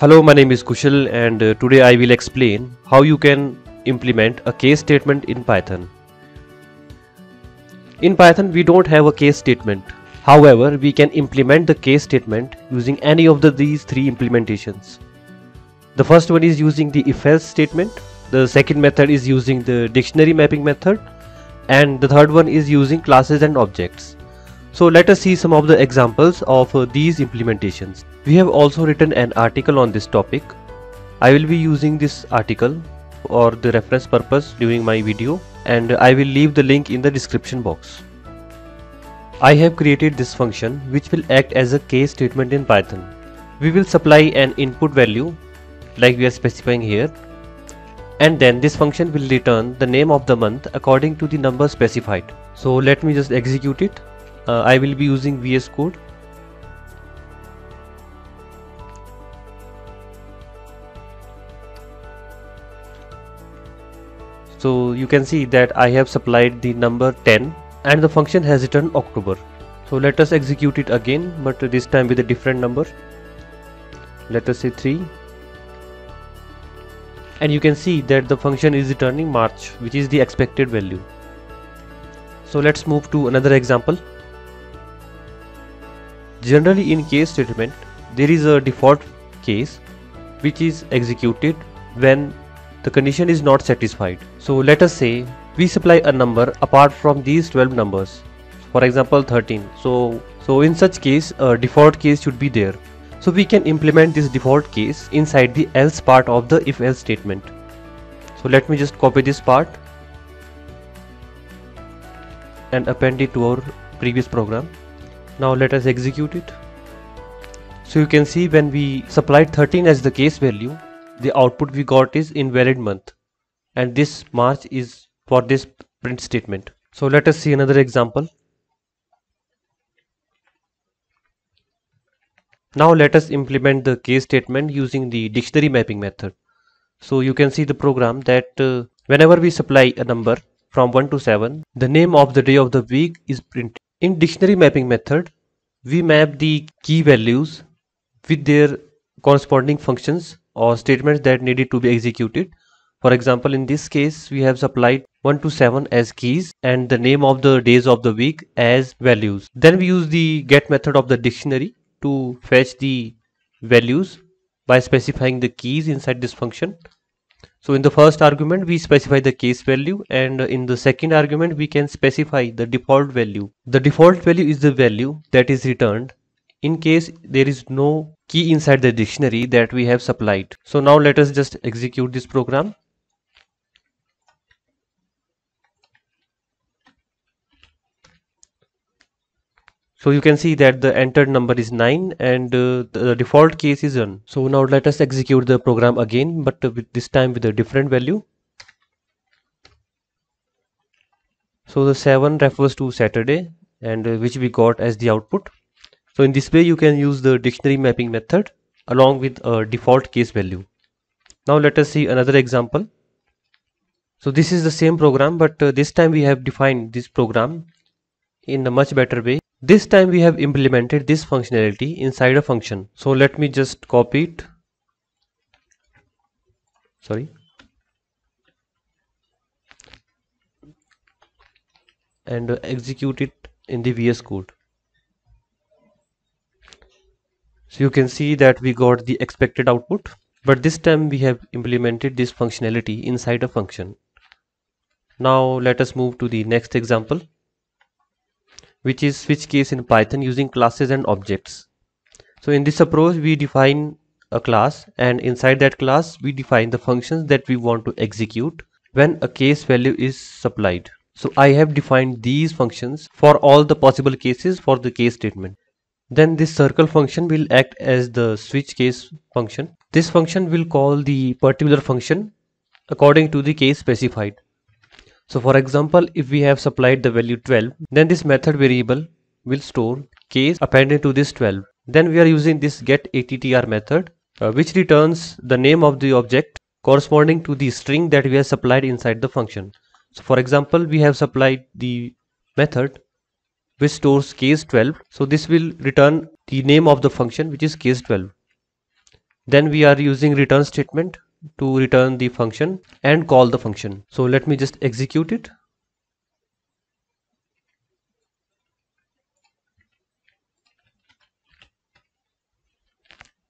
Hello, my name is Kushal and uh, today I will explain how you can implement a case statement in Python. In Python, we don't have a case statement. However, we can implement the case statement using any of the, these three implementations. The first one is using the if-else statement, the second method is using the dictionary mapping method, and the third one is using classes and objects. So let us see some of the examples of uh, these implementations. We have also written an article on this topic. I will be using this article for the reference purpose during my video and I will leave the link in the description box. I have created this function which will act as a case statement in Python. We will supply an input value like we are specifying here and then this function will return the name of the month according to the number specified. So let me just execute it uh, I will be using VS Code so you can see that I have supplied the number 10 and the function has returned October so let us execute it again but this time with a different number let us say 3 and you can see that the function is returning March which is the expected value so let's move to another example Generally in case statement, there is a default case which is executed when the condition is not satisfied. So let us say we supply a number apart from these 12 numbers for example 13 so so in such case a default case should be there so we can implement this default case inside the else part of the if else statement so let me just copy this part and append it to our previous program now let us execute it so you can see when we supplied 13 as the case value the output we got is invalid month and this March is for this print statement so let us see another example now let us implement the case statement using the dictionary mapping method so you can see the program that uh, whenever we supply a number from 1 to 7 the name of the day of the week is printed in dictionary mapping method, we map the key values with their corresponding functions or statements that needed to be executed. For example, in this case, we have supplied 1 to 7 as keys and the name of the days of the week as values. Then we use the get method of the dictionary to fetch the values by specifying the keys inside this function so in the first argument, we specify the case value and in the second argument, we can specify the default value. The default value is the value that is returned in case there is no key inside the dictionary that we have supplied. So now let us just execute this program. So you can see that the entered number is 9 and uh, the default case is 1. So now let us execute the program again but this time with a different value. So the 7 refers to Saturday and uh, which we got as the output. So in this way you can use the dictionary mapping method along with a default case value. Now let us see another example. So this is the same program but uh, this time we have defined this program in a much better way this time we have implemented this functionality inside a function. So let me just copy it. Sorry. And execute it in the VS code. So you can see that we got the expected output, but this time we have implemented this functionality inside a function. Now let us move to the next example which is switch case in Python using classes and objects. So in this approach, we define a class and inside that class, we define the functions that we want to execute when a case value is supplied. So I have defined these functions for all the possible cases for the case statement. Then this circle function will act as the switch case function. This function will call the particular function according to the case specified. So for example, if we have supplied the value 12, then this method variable will store case appended to this 12. Then we are using this get attr method, uh, which returns the name of the object corresponding to the string that we have supplied inside the function. So for example, we have supplied the method which stores case 12. So this will return the name of the function which is case 12. Then we are using return statement to return the function and call the function. So let me just execute it.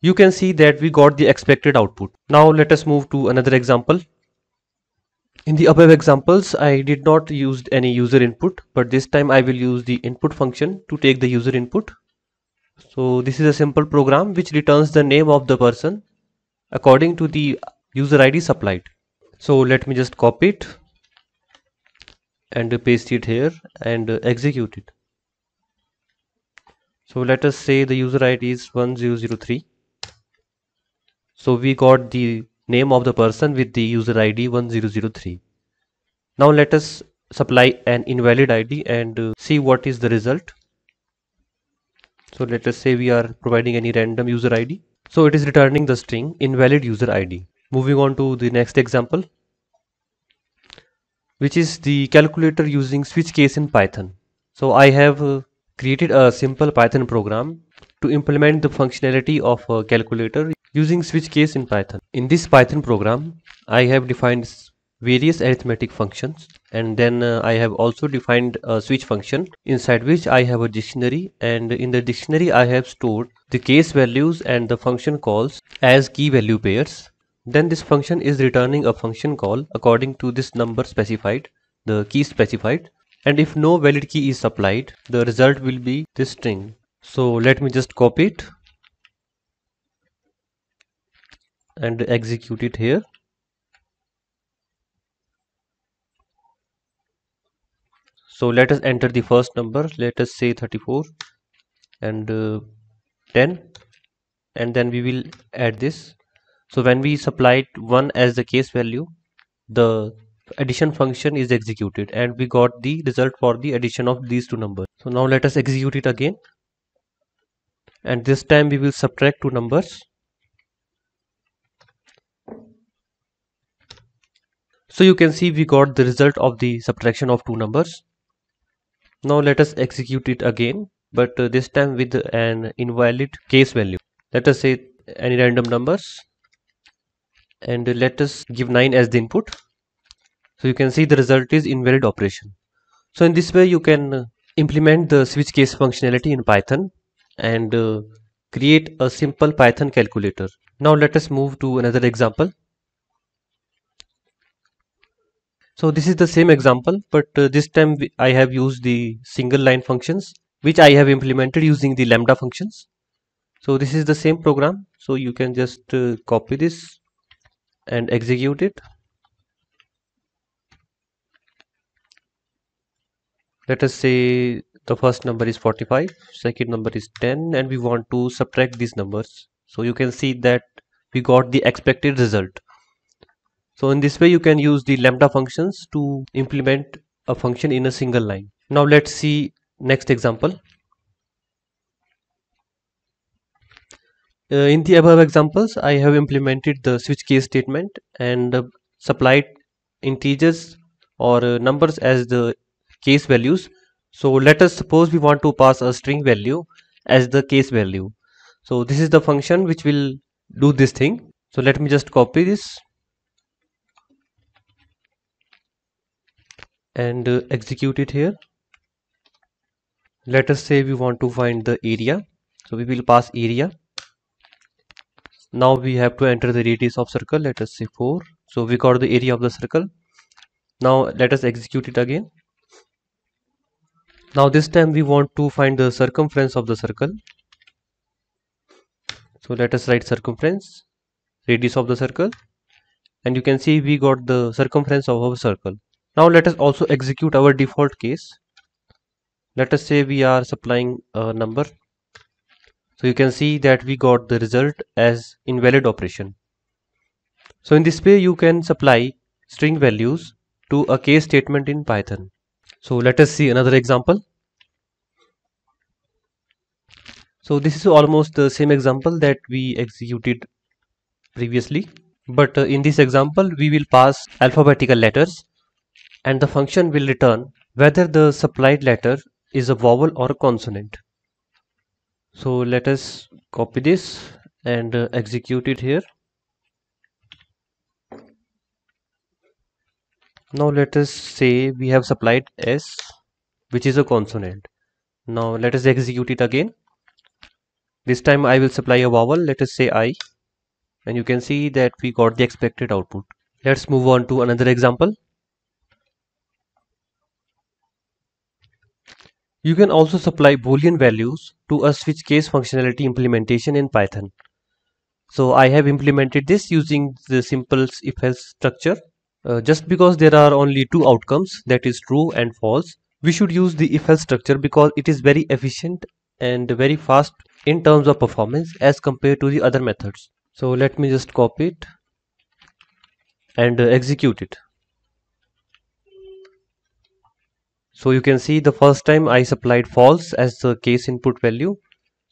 You can see that we got the expected output. Now let us move to another example. In the above examples, I did not use any user input, but this time I will use the input function to take the user input. So this is a simple program which returns the name of the person according to the user ID supplied. So let me just copy it and paste it here and execute it. So let us say the user ID is 1003. So we got the name of the person with the user ID 1003. Now let us supply an invalid ID and see what is the result. So let us say we are providing any random user ID so it is returning the string invalid user ID. Moving on to the next example, which is the calculator using switch case in Python. So I have uh, created a simple Python program to implement the functionality of a calculator using switch case in Python. In this Python program, I have defined various arithmetic functions and then uh, I have also defined a switch function inside which I have a dictionary and in the dictionary I have stored the case values and the function calls as key value pairs then this function is returning a function call according to this number specified the key specified and if no valid key is supplied the result will be this string so let me just copy it and execute it here so let us enter the first number let us say 34 and uh, 10 and then we will add this so when we supplied 1 as the case value the addition function is executed and we got the result for the addition of these two numbers so now let us execute it again and this time we will subtract two numbers so you can see we got the result of the subtraction of two numbers now let us execute it again but uh, this time with an invalid case value let us say any random numbers and uh, let us give 9 as the input so you can see the result is invalid operation so in this way you can implement the switch case functionality in python and uh, create a simple python calculator now let us move to another example So this is the same example, but uh, this time I have used the single line functions, which I have implemented using the lambda functions. So this is the same program. So you can just uh, copy this and execute it. Let us say the first number is 45, second number is 10, and we want to subtract these numbers. So you can see that we got the expected result. So in this way you can use the lambda functions to implement a function in a single line. Now let's see next example. Uh, in the above examples I have implemented the switch case statement and uh, supplied integers or uh, numbers as the case values. So let us suppose we want to pass a string value as the case value. So this is the function which will do this thing. So let me just copy this and uh, execute it here let us say we want to find the area so we will pass area now we have to enter the radius of circle let us say 4 so we got the area of the circle now let us execute it again now this time we want to find the circumference of the circle so let us write circumference radius of the circle and you can see we got the circumference of our circle now let us also execute our default case let us say we are supplying a number so you can see that we got the result as invalid operation so in this way you can supply string values to a case statement in python so let us see another example so this is almost the same example that we executed previously but uh, in this example we will pass alphabetical letters and the function will return whether the supplied letter is a vowel or a consonant. So let us copy this and uh, execute it here. Now let us say we have supplied S which is a consonant. Now let us execute it again. This time I will supply a vowel. Let us say I and you can see that we got the expected output. Let's move on to another example. You can also supply boolean values to a switch case functionality implementation in Python. So I have implemented this using the simple if else structure. Uh, just because there are only two outcomes that is true and false, we should use the if else structure because it is very efficient and very fast in terms of performance as compared to the other methods. So let me just copy it and uh, execute it. so you can see the first time I supplied false as the case input value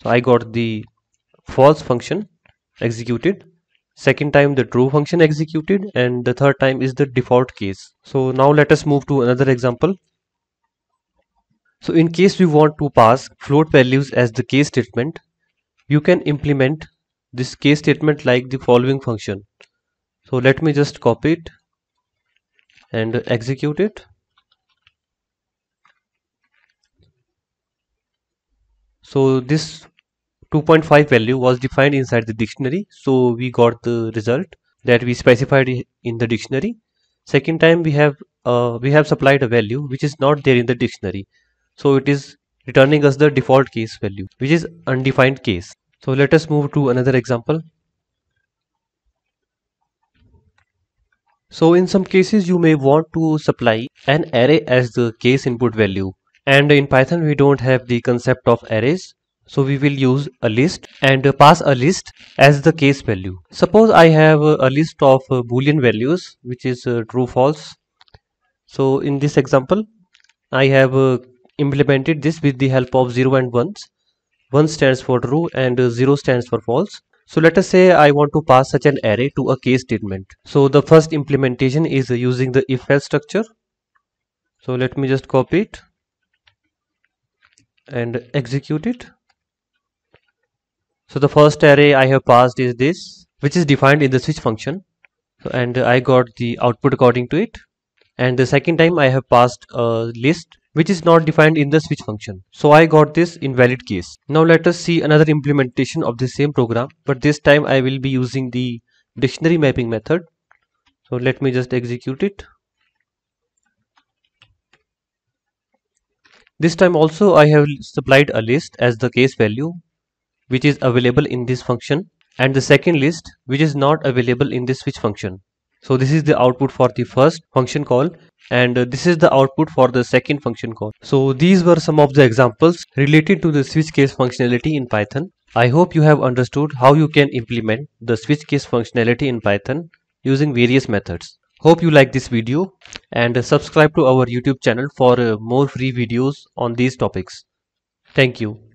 so I got the false function executed second time the true function executed and the third time is the default case so now let us move to another example so in case we want to pass float values as the case statement you can implement this case statement like the following function so let me just copy it and execute it so this 2.5 value was defined inside the dictionary so we got the result that we specified in the dictionary second time we have uh, we have supplied a value which is not there in the dictionary so it is returning us the default case value which is undefined case so let us move to another example so in some cases you may want to supply an array as the case input value and in Python we don't have the concept of arrays so we will use a list and pass a list as the case value. Suppose I have a list of uh, boolean values which is uh, true false. So in this example I have uh, implemented this with the help of 0 and 1s. 1 stands for true and 0 stands for false. So let us say I want to pass such an array to a case statement. So the first implementation is using the if else structure. So let me just copy it and execute it so the first array I have passed is this which is defined in the switch function so, and I got the output according to it and the second time I have passed a list which is not defined in the switch function. So I got this invalid case. Now let us see another implementation of the same program but this time I will be using the dictionary mapping method. So let me just execute it. This time also I have supplied a list as the case value which is available in this function and the second list which is not available in this switch function. So this is the output for the first function call and this is the output for the second function call. So these were some of the examples related to the switch case functionality in Python. I hope you have understood how you can implement the switch case functionality in Python using various methods. Hope you like this video and subscribe to our YouTube channel for uh, more free videos on these topics. Thank you.